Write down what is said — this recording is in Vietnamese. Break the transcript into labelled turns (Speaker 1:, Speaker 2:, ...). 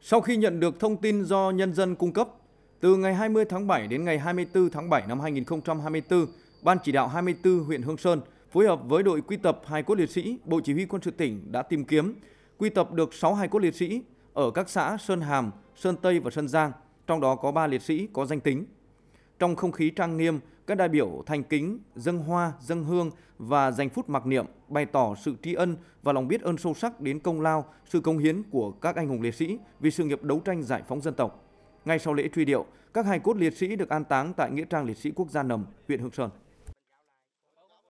Speaker 1: Sau khi nhận được thông tin do nhân dân cung cấp, từ ngày 20 tháng 7 đến ngày 24 tháng 7 năm 2024, Ban chỉ đạo 24 huyện Hương Sơn phối hợp với đội quy tập hai cốt liệt sĩ, Bộ Chỉ huy Quân sự tỉnh đã tìm kiếm, quy tập được 6 hài cốt liệt sĩ ở các xã Sơn Hàm, Sơn Tây và Sơn Giang, trong đó có 3 liệt sĩ có danh tính. Trong không khí trang nghiêm, các đại biểu thành kính, dâng hoa, dâng hương và dành phút mặc niệm bày tỏ sự tri ân và lòng biết ơn sâu sắc đến công lao, sự công hiến của các anh hùng liệt sĩ vì sự nghiệp đấu tranh giải phóng dân tộc. Ngay sau lễ truy điệu, các hài cốt liệt sĩ được an táng tại Nghĩa trang Liệt sĩ Quốc gia Nầm, huyện Hương Sơn.